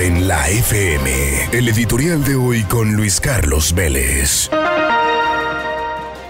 en la FM. El editorial de hoy con Luis Carlos Vélez.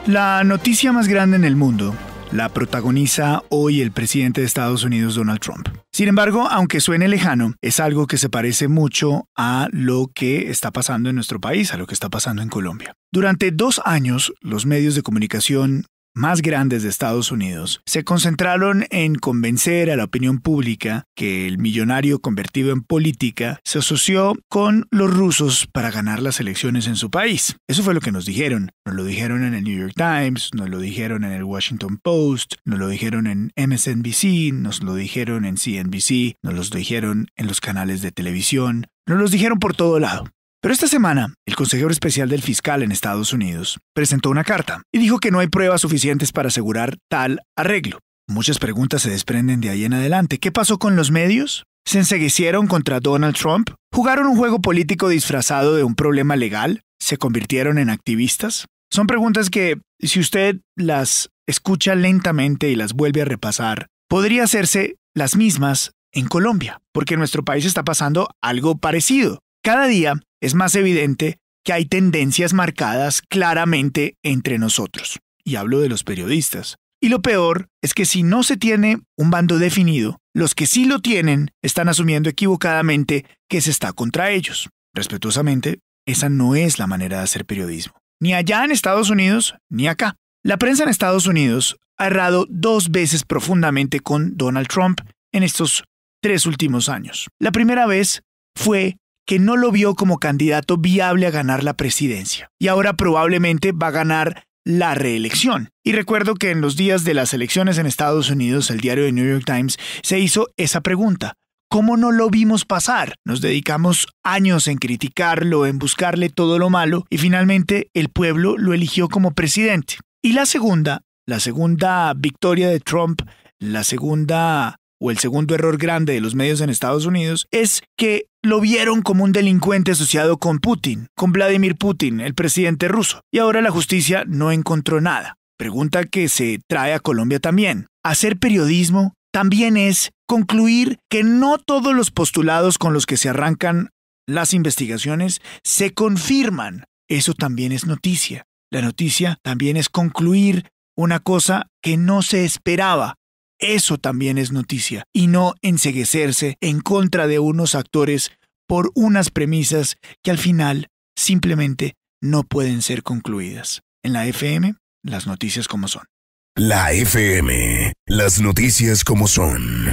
La noticia más grande en el mundo la protagoniza hoy el presidente de Estados Unidos Donald Trump. Sin embargo, aunque suene lejano, es algo que se parece mucho a lo que está pasando en nuestro país, a lo que está pasando en Colombia. Durante dos años, los medios de comunicación más grandes de Estados Unidos, se concentraron en convencer a la opinión pública que el millonario convertido en política se asoció con los rusos para ganar las elecciones en su país. Eso fue lo que nos dijeron. Nos lo dijeron en el New York Times, nos lo dijeron en el Washington Post, nos lo dijeron en MSNBC, nos lo dijeron en CNBC, nos lo dijeron en los canales de televisión, nos lo dijeron por todo lado. Pero esta semana, el consejero especial del fiscal en Estados Unidos presentó una carta y dijo que no hay pruebas suficientes para asegurar tal arreglo. Muchas preguntas se desprenden de ahí en adelante. ¿Qué pasó con los medios? ¿Se enseguecieron contra Donald Trump? ¿Jugaron un juego político disfrazado de un problema legal? ¿Se convirtieron en activistas? Son preguntas que, si usted las escucha lentamente y las vuelve a repasar, podría hacerse las mismas en Colombia, porque nuestro país está pasando algo parecido. Cada día es más evidente que hay tendencias marcadas claramente entre nosotros. Y hablo de los periodistas. Y lo peor es que si no se tiene un bando definido, los que sí lo tienen están asumiendo equivocadamente que se está contra ellos. Respetuosamente, esa no es la manera de hacer periodismo. Ni allá en Estados Unidos, ni acá. La prensa en Estados Unidos ha errado dos veces profundamente con Donald Trump en estos tres últimos años. La primera vez fue que no lo vio como candidato viable a ganar la presidencia. Y ahora probablemente va a ganar la reelección. Y recuerdo que en los días de las elecciones en Estados Unidos, el diario de New York Times se hizo esa pregunta. ¿Cómo no lo vimos pasar? Nos dedicamos años en criticarlo, en buscarle todo lo malo, y finalmente el pueblo lo eligió como presidente. Y la segunda, la segunda victoria de Trump, la segunda o el segundo error grande de los medios en Estados Unidos, es que lo vieron como un delincuente asociado con Putin, con Vladimir Putin, el presidente ruso, y ahora la justicia no encontró nada. Pregunta que se trae a Colombia también. Hacer periodismo también es concluir que no todos los postulados con los que se arrancan las investigaciones se confirman. Eso también es noticia. La noticia también es concluir una cosa que no se esperaba eso también es noticia, y no enseguecerse en contra de unos actores por unas premisas que al final simplemente no pueden ser concluidas. En la FM, las noticias como son. La FM, las noticias como son.